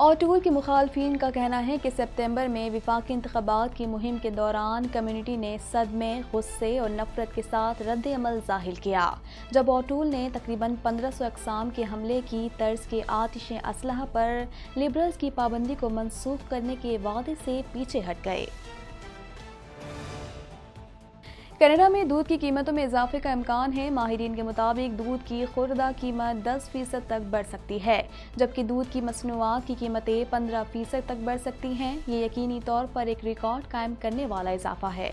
और के मुखालफन का कहना है कि सितंबर में विफाक इंतबात की मुहिम के दौरान कम्युनिटी ने सदमे गुस्से और नफरत के साथ रद्द अमल जाहिर किया जब ऑटूल ने तकरीबन 1500 सौ अकसाम के हमले की तर्ज के आतिश असलह पर लिबरल्स की पाबंदी को मनसूख करने के वादे से पीछे हट गए कनाडा में दूध की कीमतों में इजाफे का इम्कान है माहरीन के मुताबिक दूध की खुर्दा कीमत 10 फीसद तक बढ़ सकती है जबकि दूध की मसनूआत की कीमतें 15 फीसद तक बढ़ सकती हैं ये यकीनी तौर पर एक रिकॉर्ड कायम करने वाला इजाफा है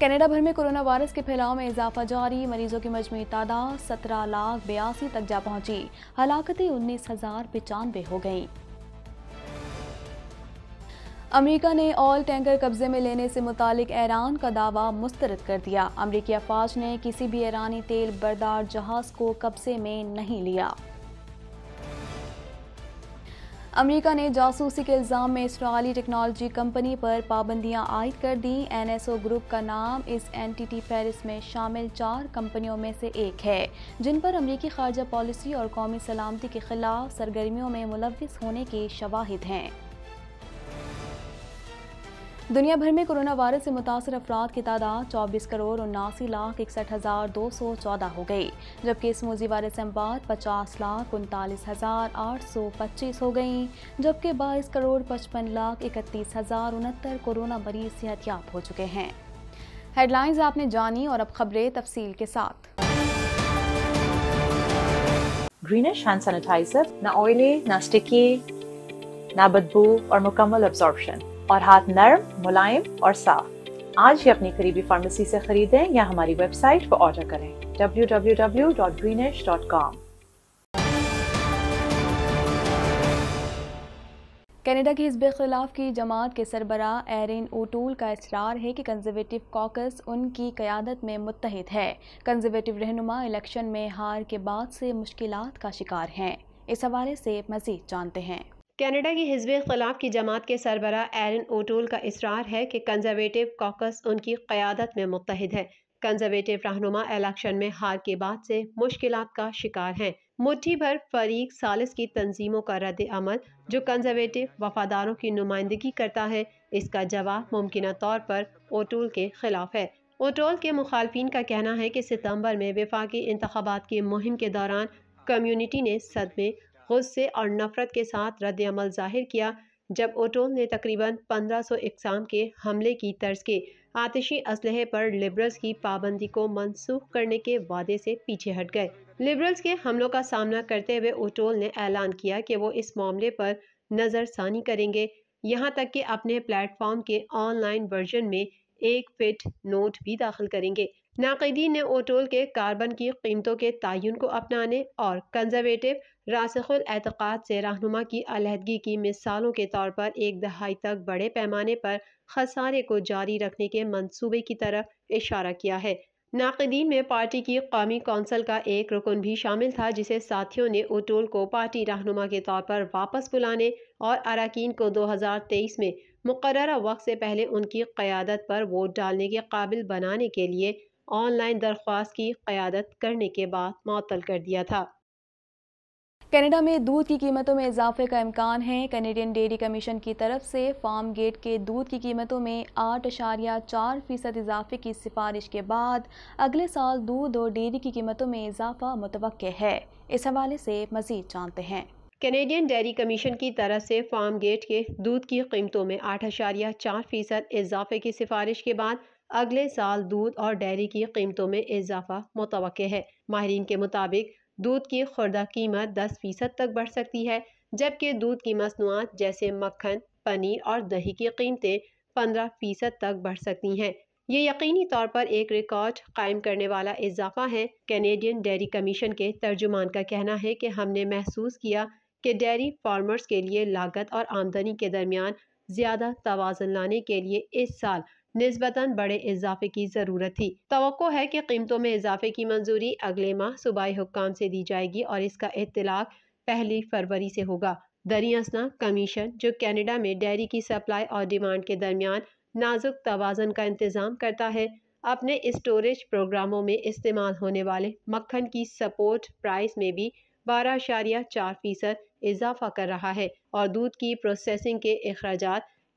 कनाडा भर में कोरोना वायरस के फैलाव में इजाफा जारी मरीजों की मजमू तादाद सत्रह लाख बयासी तक जा पहुंची हलाकते उन्नीस हजार पचानवे हो गईं अमेरिका ने ऑयल टैंकर कब्जे में लेने से मुतल ईरान का दावा मुस्तरद कर दिया अमरीकी अफवाज ने किसी भी ईरानी तेल बरदार जहाज को कब्जे में नहीं लिया अमेरिका ने जासूसी के इल्ज़ाम में इसराइली टेक्नोलॉजी कंपनी पर पाबंदियां आयद कर दी एनएसओ ग्रुप का नाम इस एंटिटी पेरिस में शामिल चार कंपनियों में से एक है जिन पर अमरीकी खारजा पॉलिसी और कौमी सलामती के खिलाफ सरगर्मियों में मुलविस होने के शवाहिद हैं दुनिया भर में कोरोना वायरस से मुतासर अफराद की तादाद चौबीस करोड़ उन्नासी लाख इकसठ हज़ार दो सौ चौदह हो गई जबकि इस मोजी वायरस से अमवात पचास लाख उनतालीस हज़ार आठ सौ पच्चीस हो गई जबकि बाईस करोड़ पचपन लाख इकतीस हज़ार उनहत्तर कोरोना मरीज सेहतियाब हो चुके हैं हेडलाइंस आपने जानी और अब खबरें तफसील के साथ ग्रीनिश हैंड सैनिटाइजर ना ऑयली ना स्टिकी ना बदबू और मुकम्मल अब्जॉर्बशन और हाथ नरम मुलायम और साफ आज ही अपनी करीबी फार्मेसी से खरीदें या हमारी वेबसाइट पर ऑर्डर करें www.greenish.com कनाडा के हिजब खिलाफ की जमात के सरबरा एरिन ओटूल का इसरार है कि कंजर्वेटिव कॉकस उनकी क़्यादत में मुतहद है कंजर्वेटिव रहनुमा इलेक्शन में हार के बाद से मुश्किल का शिकार हैं इस हवाले से मज़ीद जानते हैं कनाडा की हिजब इख्तलाफ की जमात के सरबरा एरन ओटोल का इसरार है कि कंजर्वेटिव कॉकस उनकी क़्यादत में मुतहद है कंजर्वेटिव रहनुमा इलेक्शन में हार के बाद से मुश्किल का शिकार हैं मुठ्ठी भर फरीक सालिस की तंजीमों का रद्द अमल जो कंजर्वेटिव वफादारों की नुमाइंदगी करता है इसका जवाब मुमकिन तौर पर ओटोल के खिलाफ है ओटोल के मुखालफन का कहना है कि सितंबर में विफाकी इंतबात की मुहिम के दौरान कम्यूनिटी ने सदमे गुस्से और नफरत के साथ रद्दमल जाहिर किया जब ओटोल ने तकरीबन 1500 सौ इकसाम के हमले की तर्ज के आतिशी इसलहे पर लिबरल्स की पाबंदी को मनसूख करने के वादे से पीछे हट गए लिबरल्स के हमलों का सामना करते हुए ओटोल ने ऐलान किया कि वो इस मामले पर नज़रसानी करेंगे यहाँ तक कि अपने प्लेटफॉर्म के ऑनलाइन वर्जन में एक फिट नोट भी दाखिल करेंगे नाकदी ने ओटोल के कार्बन की कीमतों के तयन को अपनाने और कंजर्वेटिव रासख़ात से रहनुमा की अलहदगी की मिसालों के तौर पर एक दहाई तक बड़े पैमाने पर खसारे को जारी रखने के मनसूबे की तरफ इशारा किया है नाकदीन में पार्टी की कौमी कौंसल का एक रुकन भी शामिल था जिसे साथियों ने ओटोल को पार्टी रहनुमा के तौर पर वापस बुलाने और अरकान को 2023 में मुकर वक्त से पहले उनकी क़्यादत पर वोट डालने के काबिल बनाने के लिए ऑनलाइन दरख्वास्त की क़्यादत करने के बाद मअतल कर दिया था कनाडा में दूध की कीमतों में इजाफे का इम्कान है कैनेडियन डेयरी कमीशन की तरफ से फार्म गेट के दूध की कीमतों में आठ अशारिया चार फ़ीसद इजाफे की सिफारिश के बाद अगले साल दूध और डेयरी की कीमतों में इजाफा मुतव है इस हवाले से मज़ीद जानते हैं कैनेडियन डेयरी कमीशन की तरफ से फार्म गेट के दूध की कीमतों में आठ अशारिया चार फ़ीसद इजाफे की सिफारिश के बाद अगले साल दूध और डेयरी की कीमतों में इजाफा मुतव है माहरीन के मुताबिक दूध की खुर्दा कीमत 10 फीसद तक बढ़ सकती है जबकि दूध की मसनूआत जैसे मक्खन पनीर और दही की कीमतें 15 फीसद तक बढ़ सकती हैं ये यकीनी तौर पर एक रिकॉर्ड कायम करने वाला इजाफा है कैनेडियन डेयरी कमीशन के तर्जुमान का कहना है कि हमने महसूस किया कि डेयरी फार्मर्स के लिए लागत और आमदनी के दरमियान ज़्यादा तोज़न लाने के लिए इस साल नस्बता बड़े इजाफे की ज़रूरत थी तो है कि कीमतों में इजाफे की मंजूरी अगले माह सूबाई हुकाम से दी जाएगी और इसका इतलाक पहली फरवरी से होगा दरियासना कमीशन जो कैनेडा में डेयरी की सप्लाई और डिमांड के दरमियान नाजुक तोज़न का इंतज़ाम करता है अपने स्टोरेज प्रोग्रामों में इस्तेमाल होने वाले मक्खन की सपोर्ट प्राइस में भी बारह अशारिया चार फीसद इजाफा कर रहा है और दूध की प्रोसेसिंग के अखराज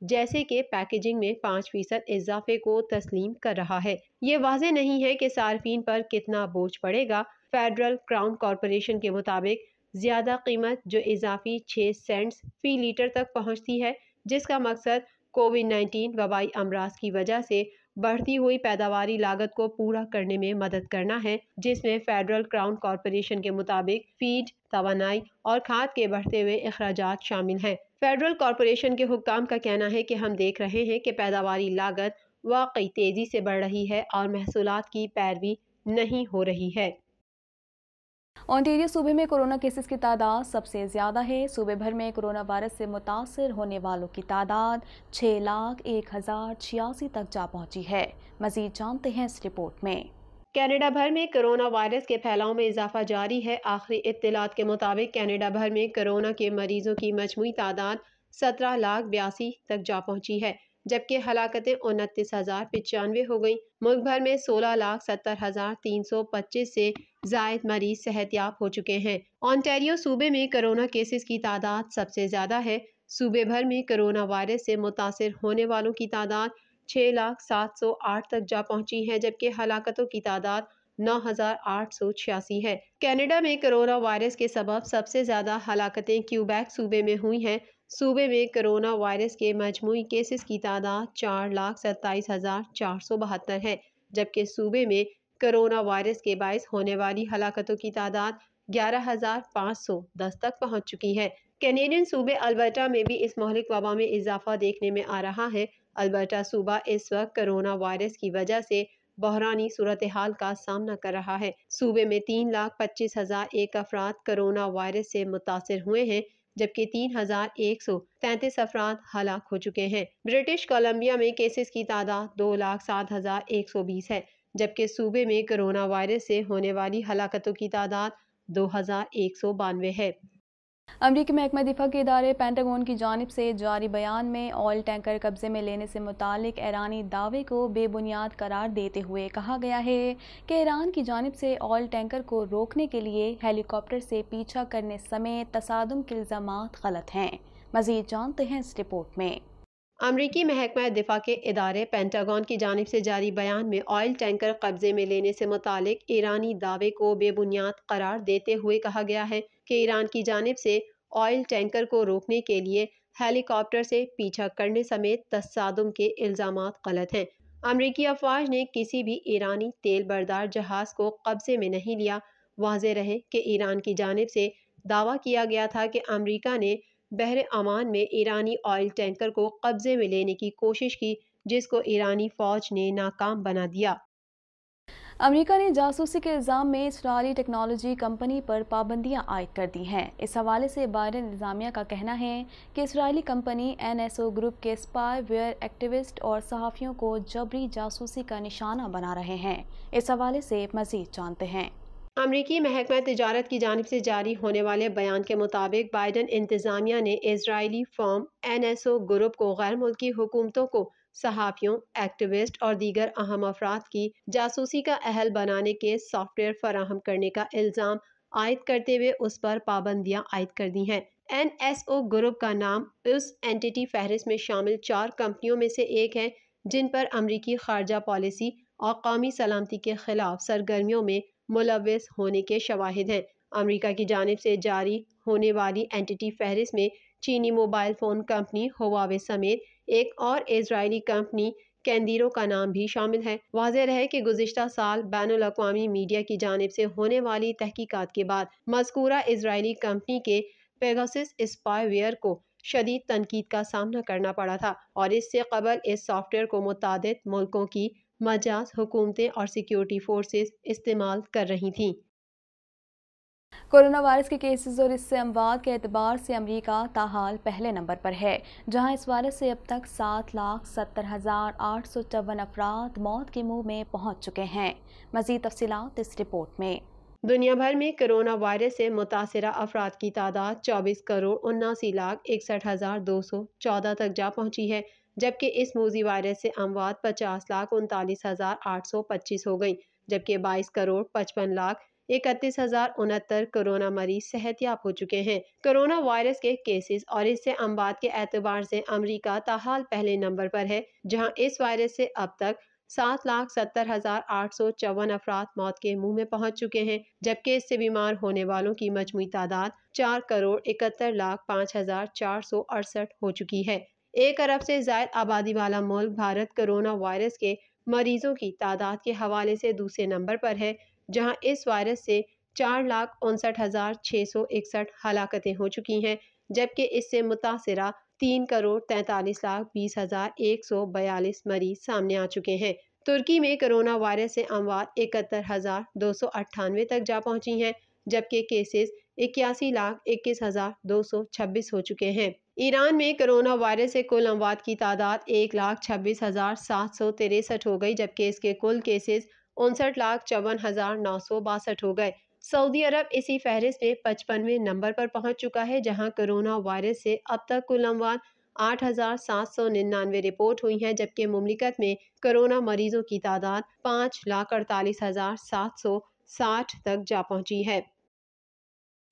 जैसे कि पैकेजिंग में पाँच फीसद इजाफे को तस्लीम कर रहा है ये वाज नहीं है कि सार्फिन पर कितना बोझ पड़ेगा फेडरल क्राउन कॉरपोरेशन के मुताबिक ज़्यादा कीमत जो इजाफी छः सेंट्स फ़ी लीटर तक पहुँचती है जिसका मकसद कोविड नाइन्टीन वबाई अमराज की वजह से बढ़ती हुई पैदावार लागत को पूरा करने में मदद करना है जिसमें फेडरल क्राउन कॉरपोरेशन के मुताबिक फीड तो और खाद के बढ़ते हुए अखराज शामिल हैं फेडरल कॉरपोरेशन के हुकाम का कहना है कि हम देख रहे हैं कि पैदावार लागत वाकई तेज़ी से बढ़ रही है और महसूल की पैरवी नहीं हो रही है ओंटेरियो सूबे में कोरोना केसेस की तादाद सबसे ज़्यादा है सूबे भर में कोरोना वायरस से मुतासर होने वालों की तादाद छः लाख एक हज़ार छियासी तक जा पहुंची है मज़ीद जानते हैं इस रिपोर्ट में कनाडा भर में कोरोना वायरस के फैलाव में इजाफा जारी है आखिरी इतलात के मुताबिक कनाडा भर में कोरोना के मरीजों की मजमू तादाद सत्रह लाख बयासी तक जा पहुंची है जबकि हलाकतें उनतीस हज़ार पचानवे हो गई मुल्क भर में सोलह लाख सत्तर हज़ार तीन सौ पच्चीस से जायद मरीज सेहतियाब हो चुके हैं ऑन्टेरियो सूबे में कोरोना केसेस की तादाद सबसे ज़्यादा है सूबे भर में कोरोना वायरस से मुतासर होने वालों की तादाद छः लाख सात सौ आठ तक जा पहुंची है जबकि हलाकतों की तादाद नौ हजार आठ सौ छियासी है कनाडा में कोरोना वायरस के सबब सबसे ज़्यादा हलाकतें क्यूबैक सूबे में हुई हैं सूबे में कोरोना वायरस के मजमू केसेस की तादाद चार लाख सत्ताईस हज़ार चार सौ बहत्तर है जबकि सूबे में कोरोना वायरस के बायस होने वाली हलाकतों की तादाद ग्यारह हज़ार पाँच सौ दस तक पहुंच चुकी है कैनेडियन सूबे अल्बर्टा में भी इस मौलिक वबा में इजाफा देखने में आ रहा है अल्बर्टा सूबा इस वक्त कोरोना वायरस की वजह से बहरानी सूरत हाल का सामना कर रहा है सूबे में तीन लाख पच्चीस हजार एक अफराद कोरोना वायरस से मुतासर हुए हैं जबकि तीन हजार एक सौ तैतीस अफराद हलाक हो चुके हैं ब्रिटिश कोलम्बिया में केसेस की तादाद दो लाख सात हजार एक सौ बीस है जबकि सूबे में कोरोना वायरस से होने वाली हलाकतों की तादाद दो हज़ार एक सौ बानवे है अमरीकी महकमा दिफा के इदारे पेंटागोन की जानब से जारी बयान में ऑयल टैंकर कब्ज़े में लेने से मुतक ईरानी दावे को बेबुनियाद करार देते हुए कहा गया है कि ईरान की जानब से ऑयल टैंकर को रोकने के लिए हेलीकॉप्टर से पीछा करने समेत तसादम के इल्ज़ाम गलत हैं मज़ीद जानते हैं इस रिपोर्ट में अमरीकी महकमा दिफा के इदारे पेंटागन की जानब से जारी बयान में ऑयल टैंकर कब्जे में लेने से मुतल ईरानी दावे को बेबुनियाद करार देते हुए कहा गया है कि ईरान की जानब से ऑयल टैंकर को रोकने के लिए हेलीकॉप्टर से पीछा करने समेत तस्दम के इल्ज़ाम गलत हैं अमरीकी अफवाज ने किसी भी ईरानी तेल बरदार जहाज़ को कब्जे में नहीं लिया वाज रहे कि ईरान की जानब से दावा किया गया था कि अमरीका ने बहर अमान में ईरानी ऑयल टैंकर को कब्जे में लेने की कोशिश की जिसको ईरानी फौज ने नाकाम बना दिया अमेरिका ने जासूसी के इल्ज़ाम में इसराइली टेक्नोलॉजी कंपनी पर पाबंदियां आयद कर दी हैं इस हवाले से बार इंतजामिया का कहना है कि इसराइली कंपनी एनएसओ ग्रुप के स्पाईवेयर एक्टिविस्ट और सहाफ़ियों को जबरी जासूसी का निशाना बना रहे हैं इस हवाले से मज़ीद जानते हैं अमरीकी महकमा तजारत की जानब से जारी होने वाले बयान के मुताबिक बाइडन इंतज़ामिया ने इसराइली firm N S O group को गैर मुल्की हुकूमतों को सहाफ़ियों एक्टिविस्ट और दीगर अहम अफराद की जासूसी का अहल बनाने के सॉफ्टवेयर फराहम करने का इल्ज़ाम आयद करते हुए उस पर पाबंदियाँ आयद कर दी हैं एन एस ओ ग्रुप का नाम उस एंटिटी फहरिस्त में शामिल चार कंपनियों में से एक है जिन पर अमरीकी खारजा पॉलिसी और कौमी सलामती के खिलाफ सरगर्मियों में मुलविस होने के शवाहद हैं अमरीका की जानब से जारी होने वाली एंटिटी फहरिस्त में चीनी मोबाइल फ़ोन कंपनी होवावे समेत एक और इसराइली कंपनी कैंदीरों का नाम भी शामिल है वाज है कि गुजशत साल बैन अवी मीडिया की जानब से होने वाली तहकीकत के बाद मजकूरा इसराइली कंपनी के पेगासिस स्पाईवेयर को शदीद तनकीद का सामना करना पड़ा था और इससे कबल इस सॉफ्टवेयर को मुतद मुल्कों की मजाज हुकूमतें और सिक्योरिटी फोर्सेस इस्तेमाल कर रही थीं कोरोना वायरस के केसेस और इससे अमवाद के अतबार से अमरीका ताहाल पहले नंबर पर है जहां इस वायरस से अब तक सात लाख सत्तर हज़ार आठ सौ चौवन अफराद मौत के मुंह में पहुंच चुके हैं मजीद तफसीत इस रिपोर्ट में दुनिया भर में कोरोना वायरस से मुतासर अफराद की तादाद चौबीस करोड़ उन्नासी लाख इकसठ हज़ार दो सौ चौदह तक जा पहुँची है जबकि इस मोजी वायरस से अमवात पचास लाख उनतालीस हज़ार आठ सौ पच्चीस हो गई जबकि बाईस करोड़ पचपन लाख इकतीस हजार उनहत्तर कोरोना मरीज सेहत याब हो चुके हैं कोरोना वायरस के केसेस और इससे अमवात के एतबार से अमरीका ताहाल पहले नंबर पर है जहाँ इस वायरस से अब तक सात लाख सत्तर हजार आठ सौ चौवन अफराद मौत के मुंह में पहुंच चुके हैं जबकि इससे बीमार होने वालों की मजमू तादाद चार करोड़ इकहत्तर लाख पाँच हजार चार सौ अड़सठ हो चुकी है एक अरब से जायद आबादी वाला मुल्क भारत कोरोना वायरस के मरीजों की तादाद के हवाले से दूसरे नंबर पर है जहां इस वायरस से चार लाख उनसठ हज़ार छः सौ इकसठ हलाकतें हो चुकी हैं जबकि इससे मुतासरा तीन करोड़ तैंतालीस लाख बीस हज़ार एक सौ बयालीस मरीज सामने आ चुके हैं तुर्की में कोरोना वायरस से अमवात इकहत्तर हज़ार दो सौ अट्ठानवे तक जा पहुंची हैं जबकि केसेस इक्यासी लाख इक्कीस हज़ार दो सौ छब्बीस हो चुके हैं ईरान में कोरोना वायरस से कुल अमवात की तादाद एक लाख छब्बीस हज़ार सात सौ तिरसठ हो गई जबकि इसके कुल केसेस उनसठ लाख चौवन हज़ार नौ सौ बासठ हो गए सऊदी अरब इसी फहरिस्त में पचपनवें नंबर पर पहुंच चुका है जहां कोरोना वायरस से अब तक कुल अमवात आठ हज़ार सात सौ निन्यानवे रिपोर्ट हुई हैं जबकि ममलिकत में कोरोना मरीजों की तादाद पाँच लाख अड़तालीस हज़ार सात सौ साठ तक जा पहुँची है